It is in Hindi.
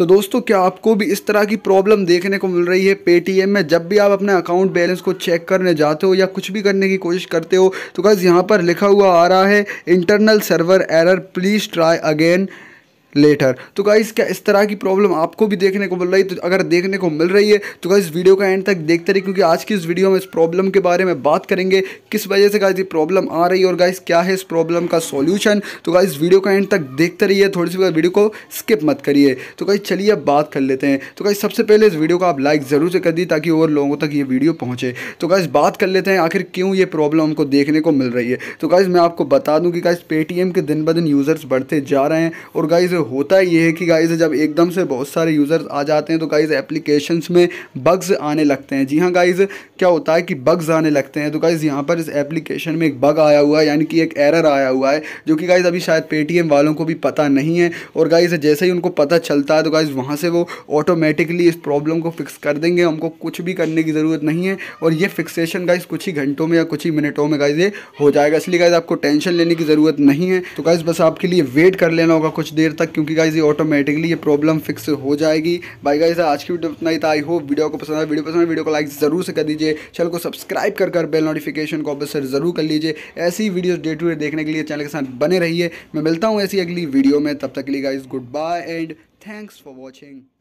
तो दोस्तों क्या आपको भी इस तरह की प्रॉब्लम देखने को मिल रही है पेटीएम में जब भी आप अपने अकाउंट बैलेंस को चेक करने जाते हो या कुछ भी करने की कोशिश करते हो तो गज़ यहाँ पर लिखा हुआ आ रहा है internal server error please try again later तो गाइज़ क्या इस तरह की प्रॉब्लम आपको भी देखने को मिल रही है तो अगर देखने को मिल रही है तो गाइज़ वीडियो का एंड तक देखते रहिए क्योंकि आज की इस वीडियो में इस प्रॉब्लम के बारे में बात करेंगे किस वजह से गाइज ये प्रॉब्लम आ रही है और गाइज़ क्या है इस प्रॉब्लम का सॉल्यूशन तो गाइज़ वीडियो का एंड तक देखते रहिए थोड़ी सी वीडियो को स्किप मत करिए तो गाइज चलिए अब बात कर लेते हैं तो गाइज सबसे पहले इस वीडियो को आप लाइक ज़रूर से कर दी ताकि और लोगों तक ये वीडियो पहुँचे तो गाइज़ बात कर लेते हैं आखिर क्यों ये प्रॉब्लम हमको देखने को मिल रही है तो गाइज़ मैं आपको बता दूँ कि गाइज़ पेटीएम के दिन ब दिन यूज़र्स बढ़ते जा रहे हैं और गाइज़ होता ये है कि गाइज़ जब एकदम से बहुत सारे यूज़र्स आ जाते हैं तो गाइज़ एप्लीकेशंस में बग्स आने लगते हैं जी हाँ गाइज़ क्या होता है कि बग्स आने लगते हैं तो गाइज़ यहाँ पर इस एप्लीकेशन में एक बग आया हुआ है यानी कि एक एरर आया हुआ है जो कि गाइज़ अभी शायद पेटीएम वालों को भी पता नहीं है और गाइज़ जैसे ही उनको पता चलता है तो गाइज़ वहाँ से वो ऑटोमेटिकली इस प्रॉब्लम को फिक्स कर देंगे हमको कुछ भी करने की ज़रूरत नहीं है और ये फिक्सेशन गाइज़ कुछ ही घंटों में या कुछ ही मिनटों में गाइज़ ये हो जाएगा इसलिए गाइज़ आपको टेंशन लेने की ज़रूरत नहीं है तो गाइज़ बस आपके लिए वेट कर लेना होगा कुछ देर तक तक क्योंकि गाइज ये ऑटोमेटिकली ये प्रॉब्लम फिक्स हो जाएगी बाई गाइज आज की वीडियो इतना ही था आई होप वीडियो को पसंद आया वीडियो पसंद वीडियो को लाइक जरूर से कर दीजिए चैनल को सब्सक्राइब कर कर बेल नोटिफिकेशन को अवसर जरूर कर लीजिए ऐसी वीडियोस डे टू डे देखने के लिए चैनल के साथ बने रहिए मैं मिलता हूँ ऐसी अगली वीडियो में तब तक ली लिए guys goodbye and thanks for watching